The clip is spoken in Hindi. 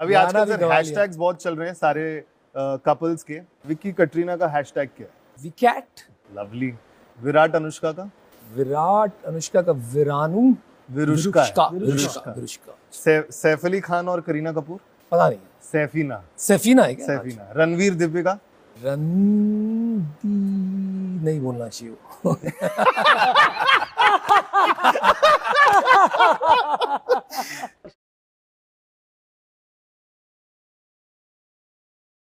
अभी आजकल सर हैशटैग्स बहुत चल रहे हैं सारे कपल्स के विक्की कटरीना का हैशटैग क्या है विकैट लवली विराट अनुष्का का विराट अनुष्का का विरानु विरुष्का विरुष्का सैफ अली खान और करीना कपूर पता नहीं सैफीना सैफीना है क्या सैफीना रणवीर दिव्य का रणदी नहीं बोलना चाहिए